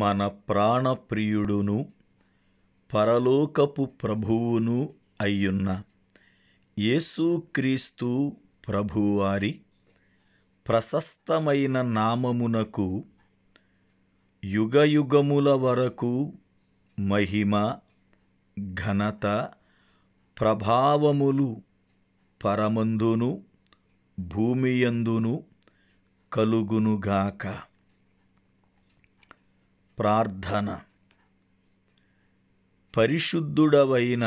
మన ప్రాణప్రియుడును పరలోకపు ప్రభువును అయ్యున్న యేసుక్రీస్తు ప్రభువారి ప్రశస్తమైన నామమునకు యుగయుగముల వరకు మహిమ ఘనత ప్రభావములు పరమందును భూమియందును కలుగునుగాక ప్రార్థన పరిశుద్ధుడవైన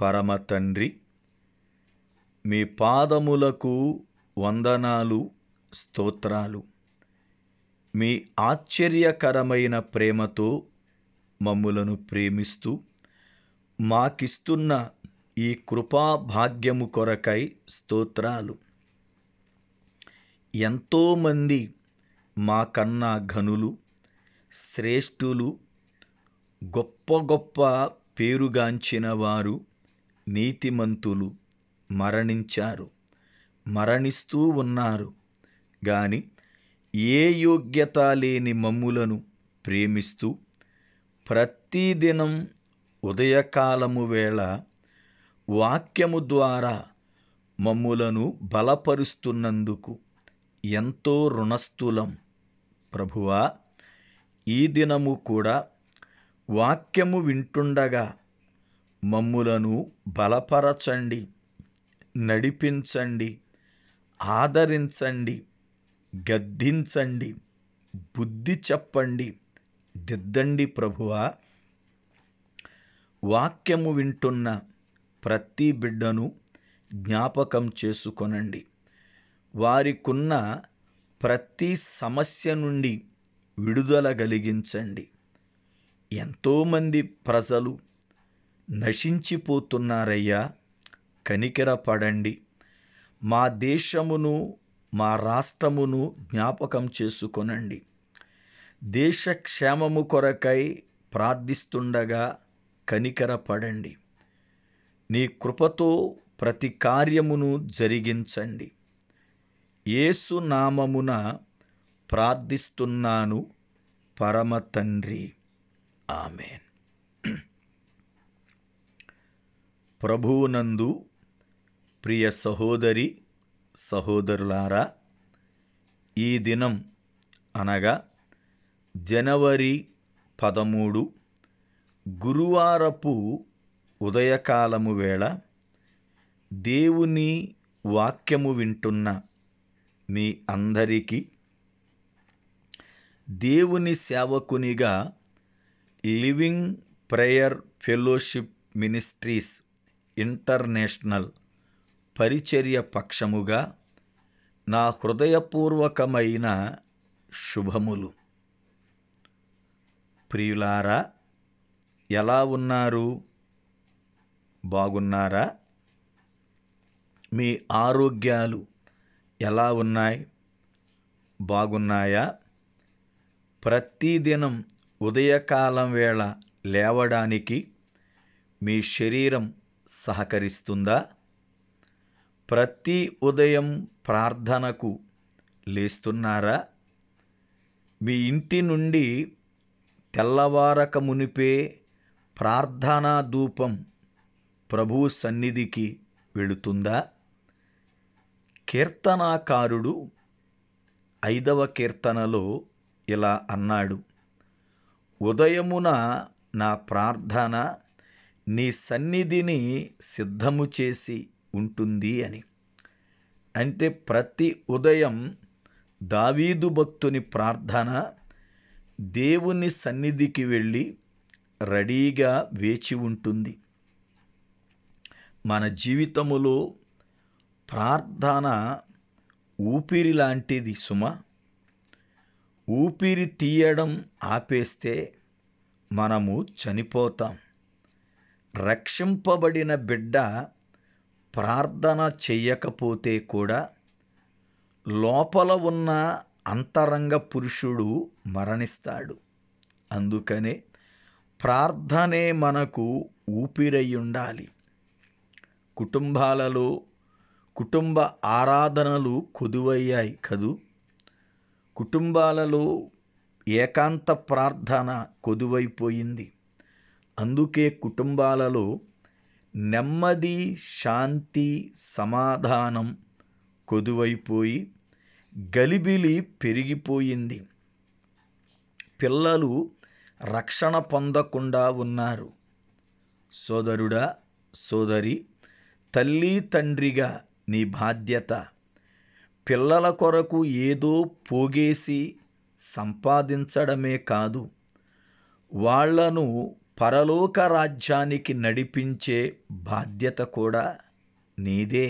పరమతండ్రి మీ పాదములకు వందనాలు స్తోత్రాలు మీ ఆశ్చర్యకరమైన ప్రేమతో మమ్ములను ప్రేమిస్తూ మాకిస్తున్న ఈ కృపా భాగ్యము కొరకై స్తోత్రాలు ఎంతోమంది మాకన్నా ఘనులు శ్రేష్ఠులు గొప్ప గొప్ప పేరుగాంచిన వారు నీతిమంతులు మరణించారు మరణిస్తూ ఉన్నారు గాని ఏ యోగ్యత లేని మమ్ములను ప్రేమిస్తూ ప్రతిదినం ఉదయకాలము వేళ వాక్యము ద్వారా మమ్ములను బలపరుస్తున్నందుకు ఎంతో రుణస్థులం ప్రభువా ఈ దినము కూడా వాక్యము వింటుండగా మమ్ములను బలపరచండి నడిపించండి ఆదరించండి గద్దించండి బుద్ధి చెప్పండి దిద్దండి ప్రభువా వాక్యము వింటున్న ప్రతి బిడ్డను జ్ఞాపకం చేసుకొనండి వారికున్న ప్రతి సమస్య నుండి విడుదల కలిగించండి ఎంతోమంది ప్రజలు నశించిపోతున్నారయ్యా కనికెరపడండి మా దేశమును మా రాష్ట్రమును జ్ఞాపకం చేసుకొనండి దేశక్షేమము కొరకై ప్రార్థిస్తుండగా కనికరపడండి నీ కృపతో ప్రతి కార్యమును జరిగించండి ఏసునామమున ప్రార్థిస్తున్నాను పరమ తండ్రి ఆమెన్ ప్రభువునందు ప్రియ సహోదరి సహోదరులారా ఈ దినం అనగా జనవరి పదమూడు గురువారపు ఉదయకాలము వేళ దేవుని వాక్యము వింటున్న మీ అందరికీ దేవుని సేవకునిగా living prayer fellowship ministries international పరిచర్య పక్షముగా నా హృదయపూర్వకమైన శుభములు ప్రియులారా ఎలా ఉన్నారు బాగున్నారా మీ ఆరోగ్యాలు ఎలా ఉన్నాయి బాగున్నాయా ప్రతిదినం ఉదయకాలం వేళ లేవడానికి మీ శరీరం సహకరిస్తుందా ప్రతి ఉదయం ప్రార్థనకు లేస్తున్నారా మీ ఇంటి నుండి తెల్లవారక మునిపే ప్రార్థనా ధూపం ప్రభు సన్నిధికి వెళుతుందా కీర్తనాకారుడు ఐదవ కీర్తనలో ఇలా అన్నాడు ఉదయమున నా ప్రార్థన నీ సన్నిధిని సిద్ధము చేసి ఉంటుంది అని అంటే ప్రతి ఉదయం దావీదు భక్తుని ప్రార్థన దేవుని సన్నిధికి వెళ్ళి రెడీగా వేచి ఉంటుంది మన జీవితములో ప్రార్థన ఊపిరి లాంటిది సుమా ఊపిరి తీయడం ఆపేస్తే మనము చనిపోతాం రక్షింపబడిన బిడ్డ ప్రార్థన చెయ్యకపోతే కూడా లోపల ఉన్న అంతరంగ పురుషుడు మరణిస్తాడు అందుకనే ప్రార్థనే మనకు ఊపిరై ఉండాలి కుటుంబాలలో కుటుంబ ఆరాధనలు కొదువయ్యాయి కదూ కుటుంబాలలో ఏకాంత ప్రార్థన కొదువైపోయింది అందుకే కుటుంబాలలో నెమ్మది శాంతి సమాధానం కొదువైపోయి గలిబిలి పెరిగిపోయింది పిల్లలు రక్షణ పొందకుండా ఉన్నారు సోదరుడా సోదరి తల్లి తండ్రిగా నీ బాధ్యత పిల్లల కొరకు ఏదో పోగేసి సంపాదించడమే కాదు వాళ్లను పరలోక రాజ్యానికి నడిపించే బాధ్యత కూడా నీదే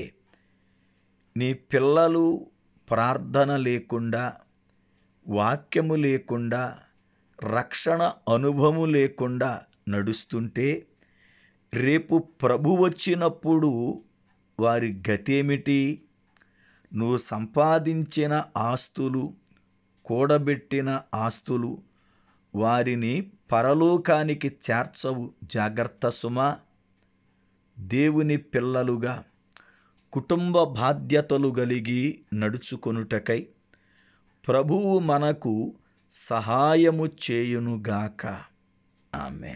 నీ పిల్లలు ప్రార్థన లేకుండా వాక్యము లేకుండా రక్షణ అనుభవము లేకుండా నడుస్తుంటే రేపు ప్రభు వచ్చినప్పుడు వారి గతేమిటి నువ్వు సంపాదించిన ఆస్తులు కూడబెట్టిన ఆస్తులు వారిని పరలోకానికి చేర్చవు జాగ్రత్త సుమ దేవుని పిల్లలుగా కుటుంబ బాధ్యతలు కలిగి నడుచుకొనుటకై ప్రభువు మనకు సహాయము చేయునుగాక ఆమె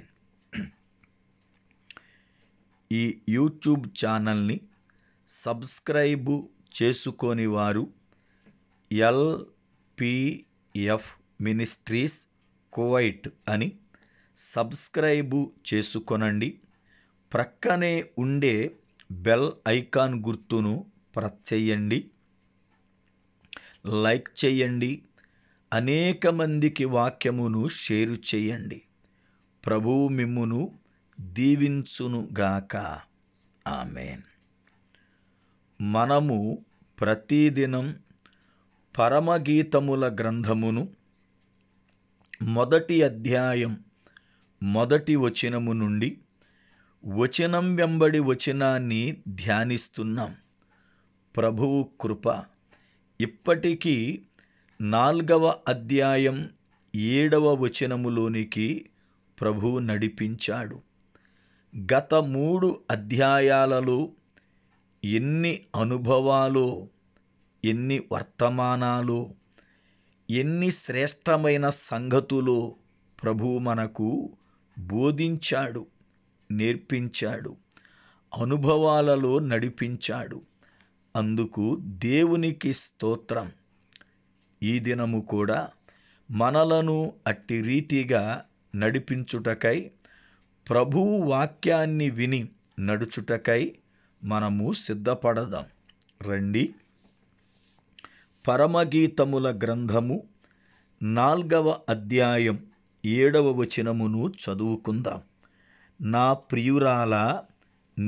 ఈ యూట్యూబ్ ఛానల్ని సబ్స్క్రైబు చేసుకోనివారు ఎల్పిఎఫ్ మినిస్ట్రీస్ కువైట్ అని సబ్స్క్రైబు చేసుకొనండి ప్రక్కనే ఉండే బెల్ ఐకాన్ గుర్తును ప్రెస్ చేయండి లైక్ చేయండి అనేక మందికి వాక్యమును షేరు చేయండి ప్రభువు మిమ్మును దీవించునుగాక ఆమెన్ మనము ప్రతిదినం పరమగీతముల గ్రంథమును మొదటి అధ్యాయం మొదటి వచనము నుండి వచనం వెంబడి వచనాన్ని ధ్యానిస్తున్నాం ప్రభువు కృప ఇప్పటికీ నాల్గవ అధ్యాయం ఏడవ వచనములోనికి ప్రభువు నడిపించాడు గత మూడు అధ్యాయాలలో ఎన్ని అనుభవాలు ఎన్ని వర్తమానాలు ఎన్ని శ్రేష్టమైన సంగతులు ప్రభు మనకు బోధించాడు నేర్పించాడు అనుభవాలలో నడిపించాడు అందుకు దేవునికి స్తోత్రం ఈ దినము కూడా మనలను అట్టి రీతిగా నడిపించుటకై ప్రభువు వాక్యాన్ని విని నడుచుటకై మనము సిద్ధపడదాం రండి పరమగీతముల గ్రంథము నాల్గవ అధ్యాయం ఏడవ వచనమును చదువుకుందాం నా ప్రియురాల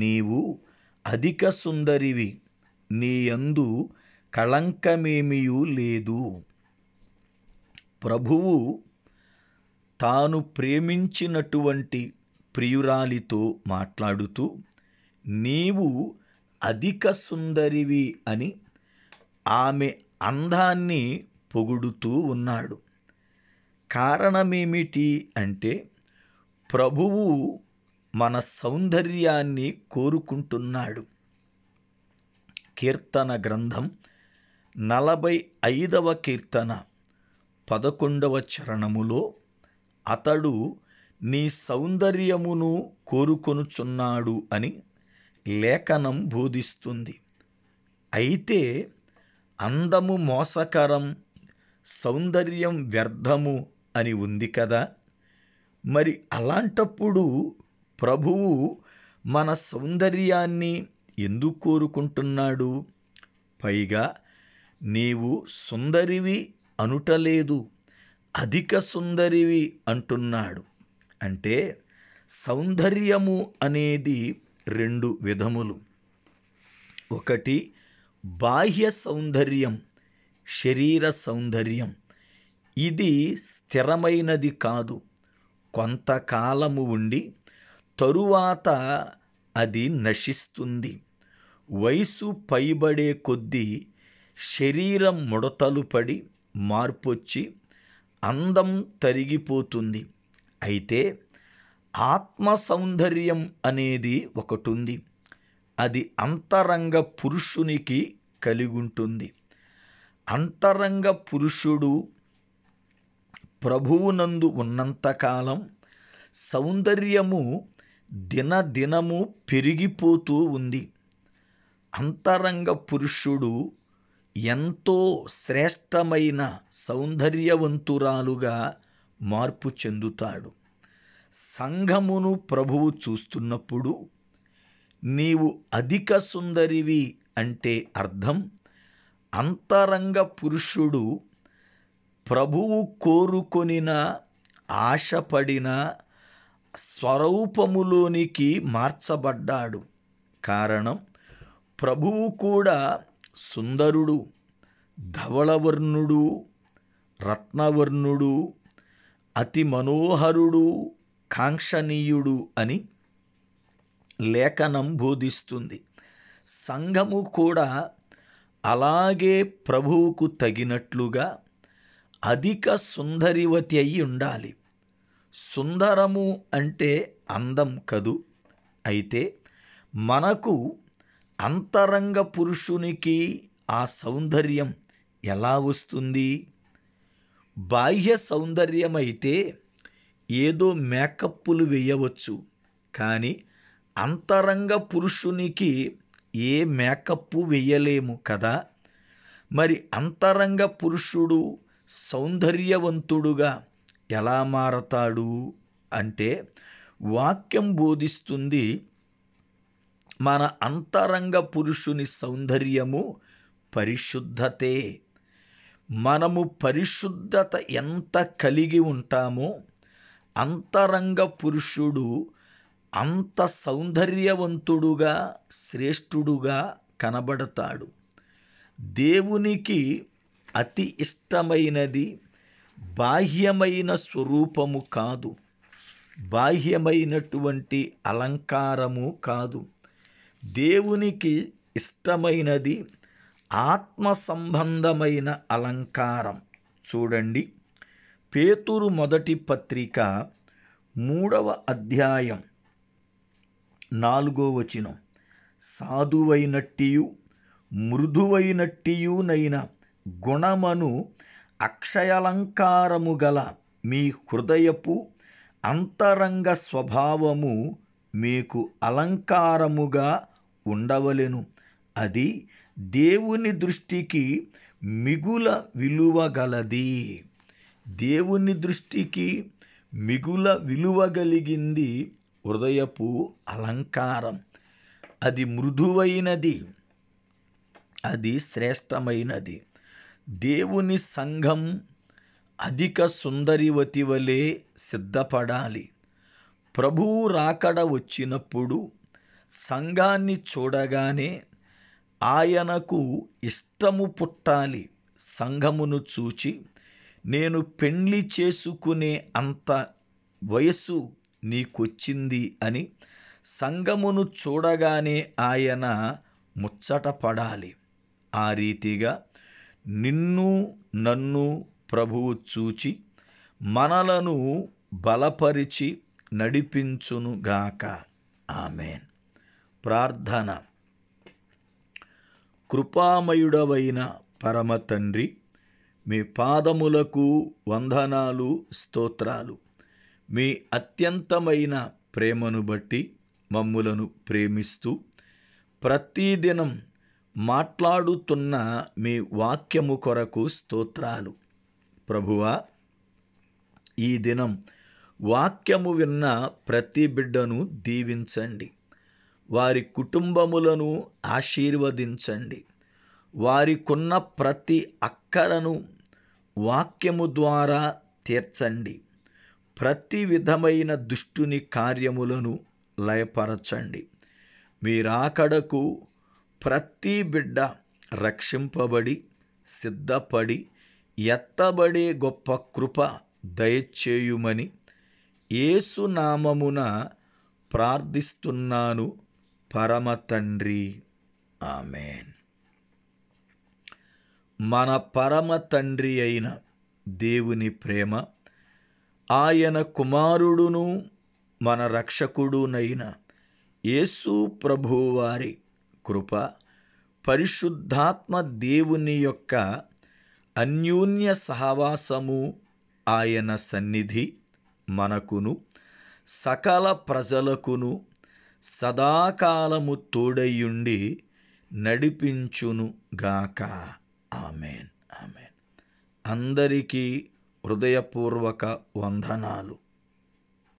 నీవు అధిక సుందరివి నీయందు కళంకమేమియూ లేదు ప్రభువు తాను ప్రేమించినటువంటి ప్రియురాలితో మాట్లాడుతూ నీవు అధిక సుందరివి అని ఆమె అందాన్ని పొగుడుతూ ఉన్నాడు కారణమేమిటి అంటే ప్రభువు మన సౌందర్యాన్ని కోరుకుంటున్నాడు కీర్తన గ్రంథం నలభై ఐదవ కీర్తన పదకొండవ చరణములో అతడు నీ సౌందర్యమును కోరుకొనుచున్నాడు అని లేఖనం బోధిస్తుంది అయితే అందము మోసకరం సౌందర్యం వ్యర్థము అని ఉంది కదా మరి అలాంటప్పుడు ప్రభువు మన సౌందర్యాన్ని ఎందుకు కోరుకుంటున్నాడు పైగా నీవు సుందరివి అనుటలేదు అధిక సుందరివి అంటున్నాడు అంటే సౌందర్యము అనేది రెండు విధములు ఒకటి బాహ్య సౌందర్యం శరీర సౌందర్యం ఇది స్థిరమైనది కాదు కొంతకాలము ఉండి తరువాత అది నశిస్తుంది వయసు పైబడే కొద్దీ శరీరం ముడతలు పడి మార్పొచ్చి అందం తరిగిపోతుంది అయితే ఆత్మ సౌందర్యం అనేది ఒకటి ఉంది అది అంతరంగ పురుషునికి కలిగుంటుంది అంతరంగ పురుషుడు ప్రభువునందు ఉన్నంతకాలం సౌందర్యము దినదినము పెరిగిపోతూ ఉంది అంతరంగ పురుషుడు ఎంతో శ్రేష్టమైన సౌందర్యవంతురాలుగా మార్పు చెందుతాడు సంఘమును ప్రభువు చూస్తున్నప్పుడు నీవు అధిక సుందరివి అంటే అర్థం అంతరంగ పురుషుడు ప్రభువు కోరుకొనిన ఆశపడిన స్వరూపములోనికి మార్చబడ్డాడు కారణం ప్రభువు కూడా సుందరుడు ధవళవర్ణుడు రత్నవర్ణుడు అతి మనోహరుడు కాంక్షణీయుడు అని లేఖనం బోధిస్తుంది సంఘము కూడా అలాగే ప్రభువుకు తగినట్లుగా అధిక సుందరివతి అయి ఉండాలి సుందరము అంటే అందం కదు అయితే మనకు అంతరంగ పురుషునికి ఆ సౌందర్యం ఎలా వస్తుంది బాహ్య సౌందర్యమైతే ఏదో మేకప్పులు వేయవచ్చు కానీ అంతరంగ పురుషునికి ఏ మేకప్పు వేయలేము కదా మరి అంతరంగ పురుషుడు సౌందర్యవంతుడుగా ఎలా మారతాడు అంటే వాక్యం బోధిస్తుంది మన అంతరంగ పురుషుని సౌందర్యము పరిశుద్ధతే మనము పరిశుద్ధత ఎంత కలిగి ఉంటామో అంతరంగ పురుషుడు అంత సౌందర్యవంతుడుగా శ్రేష్ఠుడుగా కనబడతాడు దేవునికి అతి ఇష్టమైనది బాహ్యమైన స్వరూపము కాదు బాహ్యమైనటువంటి అలంకారము కాదు దేవునికి ఇష్టమైనది ఆత్మ సంబంధమైన అలంకారం చూడండి పేతురు మొదటి పత్రిక మూడవ అధ్యాయం నాలుగో వచనం సాధువైనట్టియు మృదువైనట్టియునైన గుణమను అక్షయలంకారము గల మీ హృదయపు అంతరంగ స్వభావము మీకు అలంకారముగా ఉండవలెను అది దేవుని దృష్టికి మిగుల విలువగలది దేవుని దృష్టికి మిగుల విలువగలిగింది హృదయపు అలంకారం అది మృదువైనది అది శ్రేష్టమైనది దేవుని సంఘం అధిక సుందరివతి వలె సిద్ధపడాలి ప్రభువు రాకడ వచ్చినప్పుడు సంఘాన్ని చూడగానే ఆయనకు ఇష్టము పుట్టాలి సంఘమును చూచి నేను పెండ్లి చేసుకునే అంత వయస్సు నీకొచ్చింది అని సంగమును చూడగానే ఆయన ముచ్చటపడాలి ఆ రీతిగా నిన్ను నన్ను ప్రభువు చూచి మనలను బలపరిచి నడిపించునుగాక ఆమెన్ ప్రార్థన కృపామయుడవైన పరమతండ్రి మీ పాదములకు వందనాలు స్తోత్రాలు మీ అత్యంతమైన ప్రేమను బట్టి మమ్ములను ప్రేమిస్తూ ప్రతిదినం మాట్లాడుతున్న మీ వాక్యము కొరకు స్తోత్రాలు ప్రభువా ఈ దినం వాక్యము విన్న ప్రతి బిడ్డను దీవించండి వారి కుటుంబములను ఆశీర్వదించండి వారికున్న ప్రతి అక్కరను వాక్యము ద్వారా తీర్చండి ప్రతి విధమైన దుష్టుని కార్యములను లయపరచండి మీరాకడకు ప్రతి బిడ్డ రక్షింపబడి సిద్ధపడి ఎత్తబడే గొప్ప కృప దయచేయుమని ఏసునామమున ప్రార్థిస్తున్నాను పరమ తండ్రి ఆమెన్ మన పరమ తండ్రి అయిన దేవుని ప్రేమ ఆయన కుమారుడును మన రక్షకుడునైన యేసు ప్రభువారి కృప పరిశుద్ధాత్మ దేవుని యొక్క అన్యోన్య సహవాసము ఆయన సన్నిధి మనకును సకల ప్రజలకును సదాకాలము తోడయ్యుండి గాకా ఆమెన్ ఆమెన్ అందరికీ హృదయపూర్వక వందనాలు